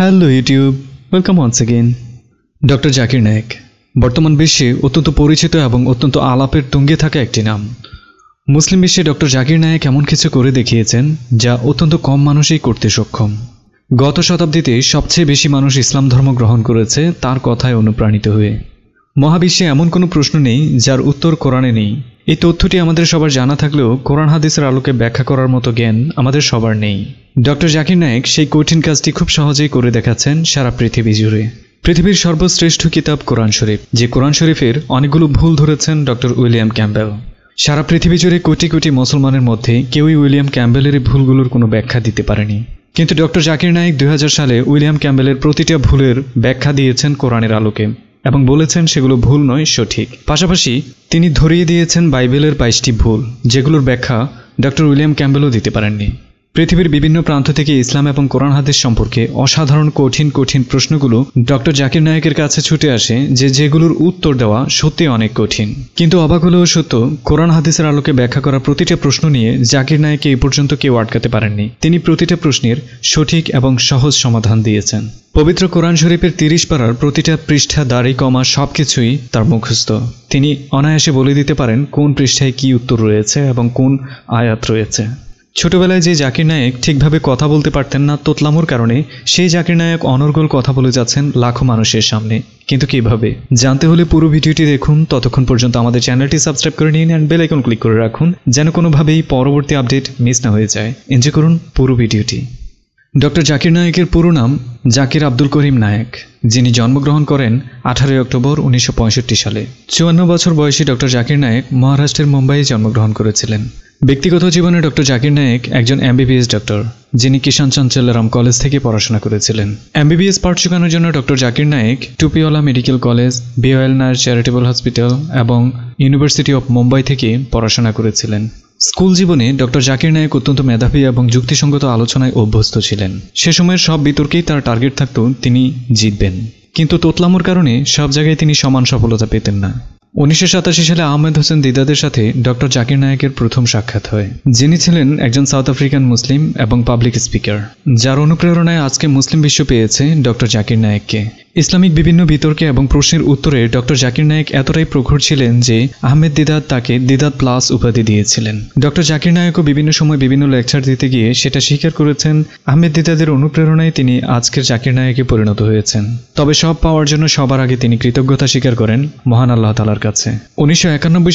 hello YouTube welcome once again doctor Zakir Naik বর্তমান বিশ্বে অত্যন্ত পরিচিত এবং অত্যন্ত আলাপের তুঙ্গে থাকা একটি নাম মুসলিম বিশ্বে ডক্টর জাকির নায়েক এমন কিছু করে দেখিয়েছেন যা অত্যন্ত কম মানুষই করতে সক্ষম গত শতাব্দীতে সবচেয়ে বেশি মানুষ ইসলাম ধর্ম গ্রহণ করেছে তার কথায় অনুপ্রাণিত হয়ে মহাবিশ্বে এমন কোনো প্রশ্ন নেই যার উত্তর কোরআনে নেই এই তথ্যটি আমাদের সবার জানা থাকলেও কোরআন হাদিসের আলোকে ব্যাখ্যা করার মতো জ্ঞান আমাদের সবার নেই ডক্টর জাকির নায়েক সেই কঠিন কাজটি খুব সহজেই করে দেখাচ্ছেন সারা পৃথিবী জুড়ে পৃথিবীর সর্বশ্রেষ্ঠ কিতাব কোরআন শরীফ যে কোরআন শরীফের অনেকগুলো ভুল ধরেছেন ডক্টর উইলিয়াম ক্যাম্বেল সারা পৃথিবী জুড়ে কোটি কোটি মুসলমানের মধ্যে কেউই উইলিয়াম ক্যাম্পেলের ভুলগুলোর কোনো ব্যাখ্যা দিতে পারেনি কিন্তু ডক্টর জাকির নায়েক দু সালে উইলিয়াম ক্যাম্বেলের প্রতিটা ভুলের ব্যাখ্যা দিয়েছেন কোরআনের আলোকে এবং বলেছেন সেগুলো ভুল নয় সঠিক পাশাপাশি তিনি ধরিয়ে দিয়েছেন বাইবেলের বাইশটি ভুল যেগুলোর ব্যাখ্যা ডক্টর উইলিয়াম ক্যাম্বেলও দিতে পারেননি পৃথিবীর বিভিন্ন প্রান্ত থেকে ইসলাম এবং কোরআন হাদিস সম্পর্কে অসাধারণ কঠিন কঠিন প্রশ্নগুলো ডক্টর জাকির নায়কের কাছে ছুটে আসে যে যেগুলোর উত্তর দেওয়া সত্যি অনেক কঠিন কিন্তু অবাক হলেও সত্য কোরআন হাদিসের আলোকে ব্যাখ্যা করা প্রতিটা প্রশ্ন নিয়ে জাকির নায়ক এই পর্যন্ত কেউ আটকাতে পারেননি তিনি প্রতিটা প্রশ্নের সঠিক এবং সহজ সমাধান দিয়েছেন পবিত্র কোরআন শরীফের তিরিশ পাড়ার প্রতিটা পৃষ্ঠা দাড়ি কমা সব কিছুই তার মুখস্থ তিনি অনায়াসে বলে দিতে পারেন কোন পৃষ্ঠায় কি উত্তর রয়েছে এবং কোন আয়াত রয়েছে ছোটবেলায় যে জাকির নায়েক ঠিকভাবে কথা বলতে পারতেন না তোতলামোর কারণে সেই জাকির নায়ক অনর্গল কথা বলে যাচ্ছেন লাখো মানুষের সামনে কিন্তু কিভাবে জানতে হলে পুরো ভিডিওটি দেখুন ততক্ষণ পর্যন্ত আমাদের চ্যানেলটি সাবস্ক্রাইব করে নিন অ্যান্ড বেলাইকন ক্লিক করে রাখুন যেন কোনোভাবেই পরবর্তী আপডেট মিস না হয়ে যায় এনজয় করুন পুরো ভিডিওটি ডক্টর জাকির নায়েকের পুরো নাম জাকির আব্দুল করিম নায়েক যিনি জন্মগ্রহণ করেন আঠারোই অক্টোবর উনিশশো সালে চুয়ান্ন বছর বয়সী ডক্টর জাকির নায়েক মহারাষ্ট্রের মুম্বাইয়ে জন্মগ্রহণ করেছিলেন ব্যক্তিগত জীবনে ডক্টর জাকির নায়েক একজন এমবিবিএস ডক্টর যিনি কিষাণ চাঞ্চল্যরাম কলেজ থেকে পড়াশোনা করেছিলেন এমবিবিএস পাঠ শেখানোর জন্য doctor Zakir Naik Topiwala medical college Nair charitable hospital এবং ইউনিভার্সিটি অফ মুম্বাই থেকে পড়াশোনা করেছিলেন স্কুল জীবনে ডক্টর জাকির নায়েক অত্যন্ত মেধাবী এবং যুক্তিসঙ্গত আলোচনায় অভ্যস্ত ছিলেন সে সময়ের সব বিতর্কেই তার টার্গেট থাকত তিনি জিতবেন কিন্তু তোতলামোর কারণে সব জায়গায় তিনি সমান সফলতা পেতেন না উনিশশো সাতাশি সালে আহমেদ হোসেন দিদাদের সাথে ডক্টর জাকির নায়কের প্রথম সাক্ষাৎ হয় যিনি ছিলেন একজন সাউথ আফ্রিকান মুসলিম এবং পাবলিক স্পিকার যার অনুপ্রেরণায় আজকে মুসলিম বিশ্ব পেয়েছে ডক্টর জাকির নায়েককে ইসলামিক বিভিন্ন বিতর্কে এবং প্রশ্নের উত্তরে ডক্টর জাকির নায়েক এতটাই প্রখর ছিলেন যে আহমেদ দিদাত তাকে দিদাত প্লাস উপাধি দিয়েছিলেন ডক্টর জাকির নায়কও বিভিন্ন সময় বিভিন্ন লেকচার দিতে গিয়ে সেটা স্বীকার করেছেন আহমেদ দিদাদের অনুপ্রেরণায় তিনি আজকের জাকির নায়েকে পরিণত হয়েছেন তবে সব পাওয়ার জন্য সবার আগে তিনি কৃতজ্ঞতা স্বীকার করেন মহান আল্লাহ তালার কাছে উনিশশো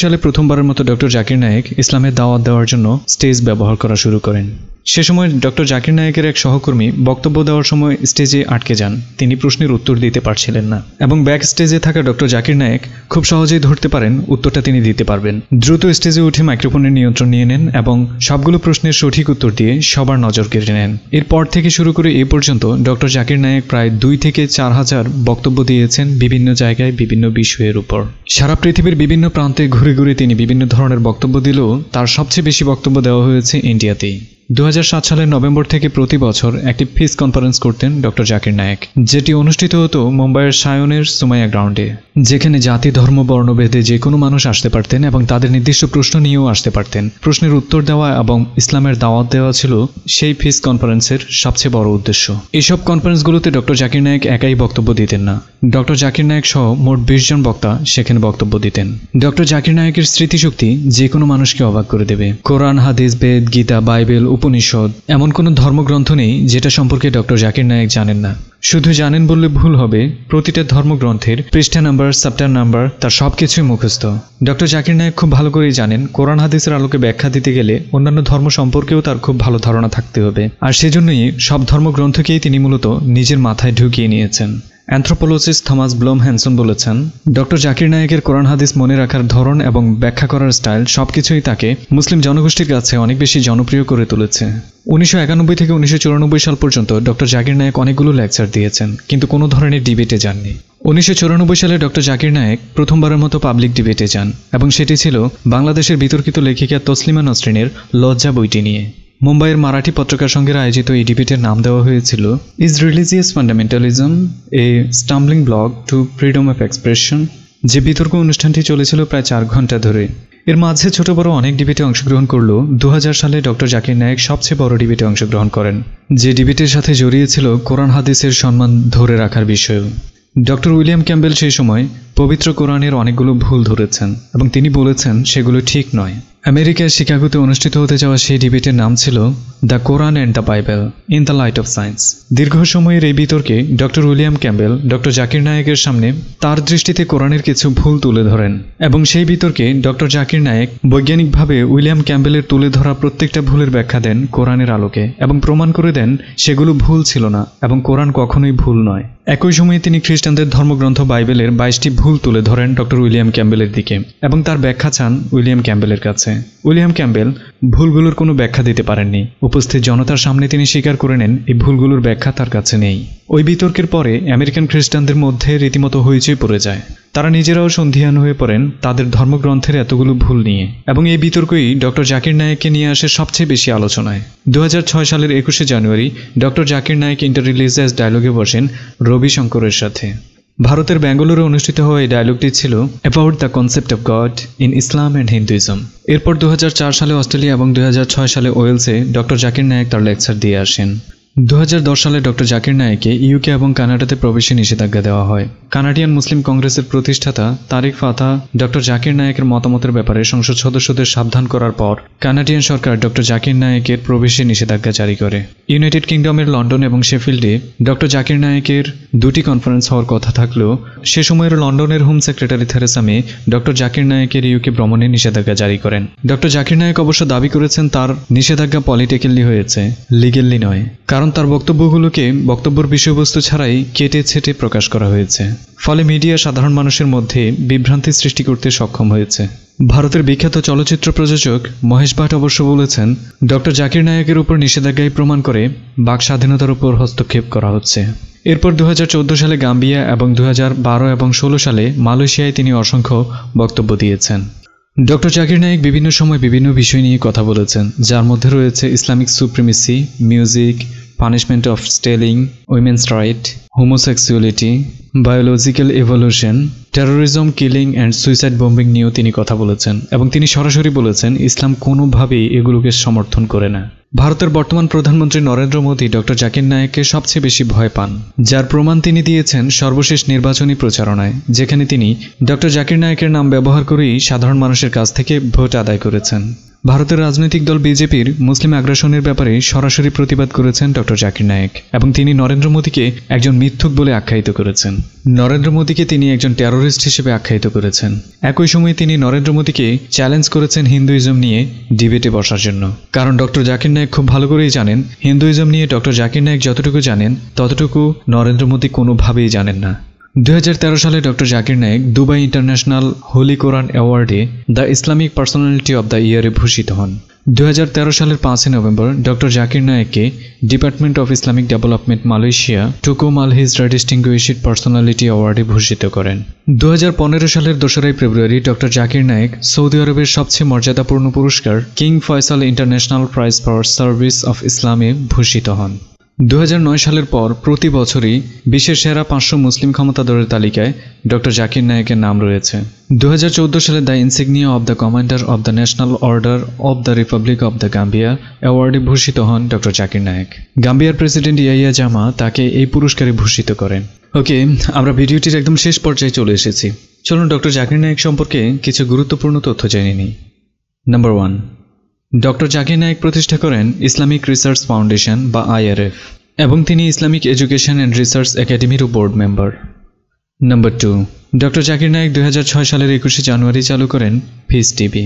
সালে প্রথমবারের মতো ডক্টর জাকির নায়েক ইসলামের দাওয়াত দেওয়ার জন্য স্টেজ ব্যবহার করা শুরু করেন সে সময় ডক্টর জাকির নায়কের এক সহকর্মী বক্তব্য দেওয়ার সময় স্টেজে আটকে যান তিনি প্রশ্নের উত্তর দিতে পারছিলেন না এবং ব্যাক স্টেজে থাকা ডক্টর জাকির নায়েক খুব সহজেই ধরতে পারেন উত্তরটা তিনি দিতে পারবেন দ্রুত স্টেজে উঠে মাইক্রোফোনের নিয়ন্ত্রণ নিয়ে নেন এবং সবগুলো প্রশ্নের সঠিক উত্তর দিয়ে সবার নজর কেড়ে নেন এরপর থেকে শুরু করে এ পর্যন্ত ডক্টর জাকির নায়েক প্রায় দুই থেকে চার হাজার বক্তব্য দিয়েছেন বিভিন্ন জায়গায় বিভিন্ন বিষয়ের উপর সারা পৃথিবীর বিভিন্ন প্রান্তে ঘুরে ঘুরে তিনি বিভিন্ন ধরনের বক্তব্য দিলেও তার সবচেয়ে বেশি বক্তব্য দেওয়া হয়েছে ইন্ডিয়াতেই দু সালের নভেম্বর থেকে প্রতি বছর একটি ফিস কনফারেন্স করতেন ডক্টর জাকির নায়েক যেটি অনুষ্ঠিত হতো মুম্বাইয়ের সায়নের সুমাইয়া গ্রাউন্ডে যেখানে জাতি ধর্ম বর্ণভেদে যে কোনো মানুষ আসতে পারতেন এবং তাদের নির্দিষ্ট প্রশ্ন নিয়েও আসতে পারতেন প্রশ্নের উত্তর দেওয়া এবং ইসলামের দাওয়াত দেওয়া ছিল সেই ফিস কনফারেন্সের সবচেয়ে বড় উদ্দেশ্য এসব কনফারেন্সগুলোতে ডক্টর জাকির নায়েক একাই বক্তব্য দিতেন না ডক্টর জাকির নায়েক সহ মোট বিশ জন বক্তা সেখানে বক্তব্য দিতেন ডক্টর জাকির নায়েকের স্মৃতিশক্তি যে কোনো মানুষকে অবাক করে দেবে কোরআন হাদিস বেদ গীতা বাইবেল উপনিষদ এমন কোনো ধর্মগ্রন্থ নেই যেটা সম্পর্কে ডক্টর জাকির নায়েক জানেন না শুধু জানেন বললে ভুল হবে প্রতিটা ধর্মগ্রন্থের পৃষ্ঠা নাম্বার সাপ্টার নাম্বার তার সব কিছুই মুখস্থ ডক্টর জাকির নায়ক খুব ভালো করেই জানেন কোরআন হাদিসের আলোকে ব্যাখ্যা দিতে গেলে অন্যান্য ধর্ম সম্পর্কেও তার খুব ভালো ধারণা থাকতে হবে আর সেজন্যই সব ধর্মগ্রন্থকেই তিনি মূলত নিজের মাথায় ঢুকিয়ে নিয়েছেন অ্যান্থ্রোপোলজিস্ট থমাস ব্লোম হ্যানসন বলেছেন ডক্টর জাকির নায়েকের কোরআন হাদিস মনে রাখার ধরন এবং ব্যাখ্যা করার স্টাইল সবকিছুই তাকে মুসলিম জনগোষ্ঠীর কাছে অনেক বেশি জনপ্রিয় করে তুলেছে উনিশশো একানব্বই থেকে উনিশশো সাল পর্যন্ত ডক্টর জাকির নায়েক অনেকগুলো লেকচার দিয়েছেন কিন্তু কোনো ধরনের ডিবেটে যাননি উনিশশো সালে ডক্টর জাকির নায়েক প্রথমবারের মতো পাবলিক ডিবেটে যান এবং সেটি ছিল বাংলাদেশের বিতর্কিত লেখিকা তসলিমা নসরিনের লজ্জা বইটি নিয়ে মুম্বাইয়ের মারাঠি পত্রিকার সঙ্গে আয়োজিত এই ডিবেটের নাম দেওয়া হয়েছিল is religious fundamentalism a stumbling block to freedom of expression যে বিতর্ক অনুষ্ঠানটি চলেছিল প্রায় চার ঘন্টা ধরে এর মাঝে ছোট বড় অনেক ডিবেটে অংশগ্রহণ করলো দু সালে ডক্টর জাকির নায়েক সবচেয়ে বড় ডিবেটে অংশগ্রহণ করেন যে ডিবেটের সাথে জড়িয়েছিল কোরআন হাদিসের সম্মান ধরে রাখার বিষয়েও ডক্টর উইলিয়াম ক্যাম্বেল সেই সময় পবিত্র কোরআনের অনেকগুলো ভুল ধরেছেন এবং তিনি বলেছেন সেগুলো ঠিক নয় আমেরিকার শিকাগোতে অনুষ্ঠিত হতে যাওয়া সেই ডিবেটের নাম ছিল the Quran and the Bible in the light of science দীর্ঘ সময়ের এই বিতর্কে doctor William Campbell doctor Zakir নায়েকের সামনে তার দৃষ্টিতে কোরআনের কিছু ভুল তুলে ধরেন এবং সেই বিতর্কে ডক্টর জাকির নায়েক বৈজ্ঞানিকভাবে উইলিয়াম ক্যাম্বেলের তুলে ধরা প্রত্যেকটা ভুলের ব্যাখ্যা দেন কোরআনের আলোকে এবং প্রমাণ করে দেন সেগুলো ভুল ছিল না এবং কোরআন কখনোই ভুল নয় একই সময়ে তিনি খ্রিস্টানদের ধর্মগ্রন্থ বাইবেলের বাইশটি ভুল তুলে ধরেন ডক্টর উইলিয়াম ক্যাম্বেলের দিকে এবং তার ব্যাখ্যা চান উইলিয়াম ক্যাম্বেলের কাছে উইলিয়াম ক্যাম্পবেল ভুলগুলোর কোনো ব্যাখ্যা দিতে পারেননি উপস্থিত জনতার সামনে তিনি স্বীকার করে নেন এই ভুলগুলোর ব্যাখ্যা তার কাছে নেই ওই বিতর্কের পরে আমেরিকান খ্রিস্টানদের মধ্যে রীতিমতো হইচই পড়ে যায় তারা নিজেরাও সন্ধিহান হয়ে পড়েন তাদের ধর্মগ্রন্থের এতগুলো ভুল নিয়ে এবং এই বিতর্কই ডক্টর জাকির নায়েককে নিয়ে আসে সবচেয়ে বেশি আলোচনায় দু সালের একুশে জানুয়ারি doctor Zakir Naik inter religious ডায়লগে বসেন রবি শঙ্করের সাথে ভারতের ব্যাঙ্গালোরে অনুষ্ঠিত হওয়া এই ডায়লগটি ছিল about the concept of God in Islam and Hinduism এরপর দু সালে অস্ট্রেলিয়া এবং দু সালে ওয়েলসে ডক্টর জাকির নায়েক তার লেকচার দিয়ে আসেন দু সালে ডক্টর জাকির নায়েকে ইউকে এবং কানাডাতে প্রবেশে নিষেধাজ্ঞা দেওয়া হয় কানাডিয়ান মুসলিম কংগ্রেসের প্রতিষ্ঠাতা তারিক ফাতা ডক্টর জাকির নায়েকের মতামতের ব্যাপারে সংসদ সদস্যদের সাবধান করার পর কানাডিয়ান সরকার ডক্টর জাকির নায়েকের প্রবেশে নিষেধাজ্ঞা জারি করে ইউনাইটেড কিংডমের লন্ডন এবং শেফিল্ডে ডক্টর জাকির নায়েকের দুটি কনফারেন্স হওয়ার কথা থাকলেও সে সময়ের লন্ডনের home secretary Theresa May doctor Zakir নায়েকের ইউকে ভ্রমণে নিষেধাজ্ঞা জারি করেন ডক্টর জাকির নায়েক অবশ্য দাবি করেছেন তার নিষেধাজ্ঞা পলিটিক্যালি হয়েছে লিগেললি নয় কারণ কারণ তার বক্তব্যগুলোকে বক্তব্যের বিষয়বস্তু ছাড়াই কেটে ছেটে প্রকাশ করা হয়েছে ফলে মিডিয়া সাধারণ মানুষের মধ্যে বিভ্রান্তি সৃষ্টি করতে সক্ষম হয়েছে ভারতের বিখ্যাত চলচ্চিত্র প্রযোজক মহেশ ভাট অবশ্য বলেছেন ডক্টর জাকির নায়কের উপর নিষেধাজ্ঞায় প্রমাণ করে বাক স্বাধীনতার উপর হস্তক্ষেপ করা হচ্ছে এরপর দু সালে গাম্বিয়া এবং দু এবং ষোলো সালে মালয়েশিয়ায় তিনি অসংখ্য বক্তব্য দিয়েছেন ডক্টর জাকির নায়ক বিভিন্ন সময় বিভিন্ন বিষয় নিয়ে কথা বলেছেন যার মধ্যে রয়েছে Islamic supremacy music punishment of stealing women's rights homosexuality biological evolution terrorism killing and suicide bombing নিয়েও তিনি কথা বলেছেন এবং তিনি সরাসরি বলেছেন ইসলাম কোনোভাবেই এগুলোকে সমর্থন করে না ভারতের বর্তমান প্রধানমন্ত্রী নরেন্দ্র মোদী ডক্টর জাকির নায়েককে সবচেয়ে বেশি ভয় পান যার প্রমাণ তিনি দিয়েছেন সর্বশেষ নির্বাচনী প্রচারণায় যেখানে তিনি ডক্টর জাকির নায়েকের নাম ব্যবহার করেই সাধারণ মানুষের কাছ থেকে ভোট আদায় করেছেন ভারতের রাজনৈতিক দল বিজেপির মুসলিম আগ্রাসনের ব্যাপারে সরাসরি প্রতিবাদ করেছেন ডক্টর জাকির নায়েক এবং তিনি নরেন্দ্র মোদীকে একজন মিথ্যুক বলে আখ্যায়িত করেছেন নরেন্দ্র মোদীকে তিনি একজন টেরোরিস্ট হিসেবে আখ্যায়িত করেছেন একই সময়ে তিনি নরেন্দ্র মোদীকে চ্যালেঞ্জ করেছেন হিন্দুইজম নিয়ে ডিবেটে বসার জন্য কারণ ডক্টর জাকির নায়েক খুব ভালো করেই জানেন হিন্দুইজম নিয়ে ডক্টর জাকির নায়েক যতটুকু জানেন ততটুকু নরেন্দ্র মোদী কোনোভাবেই জানেন না দু সালে doctor Zakir Naik Dubai international holy Quran অ্যাওয়ার্ডে the Islamic personality of the ইয়ারে ভূষিত হন দু সালের পাঁচই নভেম্বর ডক্টর জাকির নায়েককে department of Islamic development Malaysia টুকো মালহিজরা ডিস্টিংগুইশড পার্সোনালিটি অ্যাওয়ার্ডে ভূষিত করেন দু সালের দোসরাই February doctor Zakir Naik Saudi আরবের সবচেয়ে মর্যাদাপূর্ণ পুরস্কার King Faisal international prize for service of ইসলামে ভূষিত হন 2009 সালের পর প্রতি বছরই বিশ্বের সেরা পাঁচশো মুসলিম ক্ষমতাধরের তালিকায় ডক্টর জাকির নায়েকের নাম রয়েছে দু সালে the insignia of the commander of the national order of the republic of the Gambia অ্যাওয়ার্ডে ভূষিত হন ডক্টর জাকির নায়েক গাম্বিয়ার প্রেসিডেন্ট ইয়াইয়া জামা তাকে এই পুরস্কারে ভূষিত করেন ওকে আমরা ভিডিওটির একদম শেষ পর্যায়ে চলে এসেছি চলুন ডক্টর জাকির নায়েক সম্পর্কে কিছু গুরুত্বপূর্ণ তথ্য জেনে নিই number one doctor Zakir Naik প্রতিষ্ঠা করেন ইসলামিক রিসার্চ ফাউন্ডেশন বা আইআরএফ এবং তিনি ইসলামিক এডুকেশন অ্যান্ড রিসার্চ একাডেমিরও board member number two doctor Zakir Naik দু সালের একুশে জানুয়ারি চালু করেন ফিস টিভি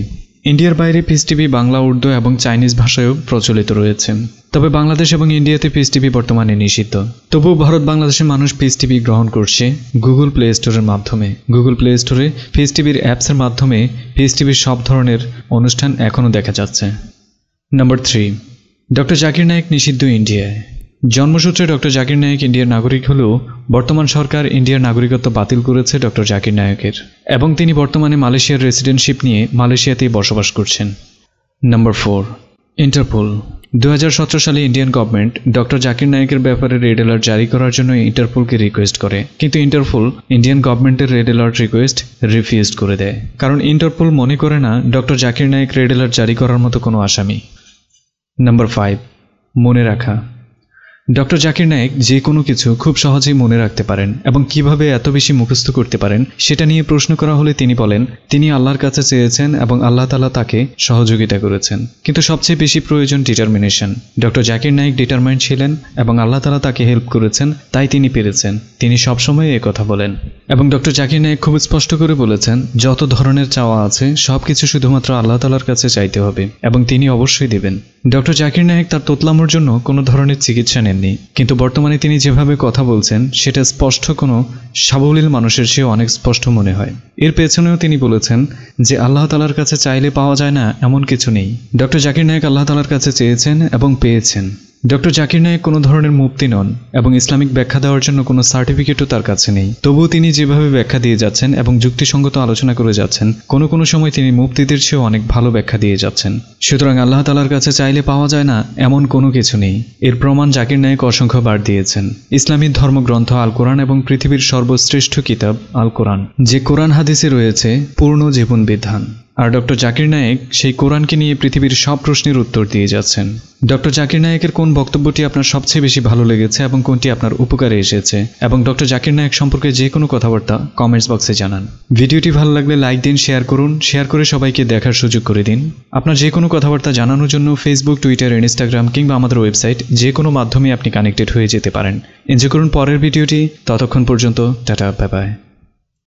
ইন্ডিয়ার বাইরে পিস টিভি বাংলা উর্দু এবং চাইনিজ ভাষায়ও প্রচলিত রয়েছে তবে বাংলাদেশ এবং ইন্ডিয়াতে পিস টিভি বর্তমানে নিষিদ্ধ তবুও ভারত বাংলাদেশের মানুষ পিস টিভি গ্রহণ করছে গুগল প্লে স্টোরের মাধ্যমে গুগল প্লে স্টোরে পিস টিভির অ্যাপসের মাধ্যমে পিস টিভির সব ধরনের অনুষ্ঠান এখনও দেখা যাচ্ছে number three doctor Zakir Naik নিষিদ্ধ ইন্ডিয়ায় জন্মসূত্রে ডক্টর জাকির নায়ক ইন্ডিয়ার নাগরিক হলেও বর্তমান সরকার ইন্ডিয়ার নাগরিকত্ব বাতিল করেছে ডক্টর জাকির নায়কের এবং তিনি বর্তমানে মালয়েশিয়ার রেসিডেন্টশিপ নিয়ে মালয়েশিয়াতেই বসবাস করছেন নাম্বার ফোর ইন্টারপোল দু সালে ইন্ডিয়ান গভর্নমেন্ট ডক্টর জাকির নায়কের ব্যাপারে রেড অ্যালার্ট জারি করার জন্য ইন্টারপোলকে রিকোয়েস্ট করে কিন্তু ইন্টারপোল ইন্ডিয়ান গভর্নমেন্টের রেড অ্যালার্ট রিকোয়েস্ট রিফিউজ করে দেয় কারণ ইন্টারপোল মনে করে না doctor Zakir Naik red alert জারি করার মতো কোনো আসামি নাম্বার ফাইভ মনে রাখা ডক্টর জাকির নায়েক যে কোনো কিছু খুব সহজেই মনে রাখতে পারেন এবং কিভাবে এত বেশি মুখস্থ করতে পারেন সেটা নিয়ে প্রশ্ন করা হলে তিনি বলেন তিনি আল্লাহর কাছে চেয়েছেন এবং আল্লাহ তালা তাকে সহযোগিতা করেছেন কিন্তু সবচেয়ে বেশি প্রয়োজন determination doctor Zakir Naik determine ছিলেন এবং আল্লাহ তালা তাকে হেল্প করেছেন তাই তিনি পেরেছেন তিনি সবসময় এ কথা বলেন এবং ডক্টর জাকির নায়েক খুব স্পষ্ট করে বলেছেন যত ধরনের চাওয়া আছে সব কিছু শুধুমাত্র আল্লাহ তালার কাছে চাইতে হবে এবং তিনি অবশ্যই দেবেন ডক্টর জাকির নায়েক তার তোতলামোর জন্য কোনো ধরনের চিকিৎসা নেননি কিন্তু বর্তমানে তিনি যেভাবে কথা বলছেন সেটা স্পষ্ট কোনো সাবলীল মানুষের সে অনেক স্পষ্ট মনে হয় এর পেছনেও তিনি বলেছেন যে আল্লাহ তালার কাছে চাইলে পাওয়া যায় না এমন কিছু নেই ডক্টর জাকির নায়েক আল্লাহ তালার কাছে চেয়েছেন এবং পেয়েছেন ডক্টর জাকির নায়েক কোনো ধরনের মুক্তি নন এবং ইসলামিক ব্যাখ্যা দেওয়ার জন্য কোনো সার্টিফিকেটও তার কাছে নেই তবুও তিনি যেভাবে ব্যাখ্যা দিয়ে যাচ্ছেন এবং যুক্তিসঙ্গত আলোচনা করে যাচ্ছেন কোনো কোনো সময় তিনি মুক্তিদের চেয়েও অনেক ভালো ব্যাখ্যা দিয়ে যাচ্ছেন সুতরাং আল্লাহ তালার কাছে চাইলে পাওয়া যায় না এমন কোনো কিছু নেই এর প্রমাণ জাকির নায়ক অসংখ্যবার দিয়েছেন ইসলামী ধর্মগ্রন্থ আল কোরআন এবং পৃথিবীর সর্বশ্রেষ্ঠ কিতাব আল কোরআন যে কোরআন হাদিসে রয়েছে পূর্ণ জীবন বিধান আর ডক্টর জাকির নায়েক সেই কোরআনকে নিয়ে পৃথিবীর সব প্রশ্নের উত্তর দিয়ে যাচ্ছেন ডক্টর জাকির নায়েকের কোন বক্তব্যটি আপনার সবচেয়ে বেশি ভালো লেগেছে এবং কোনটি আপনার উপকারে এসেছে এবং ডক্টর জাকির নায়েক সম্পর্কে যে কোনো কথাবার্তা কমেন্টস বক্সে জানান ভিডিওটি ভালো লাগলে লাইক দিন শেয়ার করুন শেয়ার করে সবাইকে দেখার সুযোগ করে দিন আপনার যে কোনো কথাবার্তা জানানোর জন্য ফেসবুক টুইটার ইনস্টাগ্রাম কিংবা আমাদের ওয়েবসাইট যে কোনো মাধ্যমে আপনি কানেক্টেড হয়ে যেতে পারেন এনজয় করুন পরের ভিডিওটি ততক্ষণ পর্যন্ত টাটা বাই বাই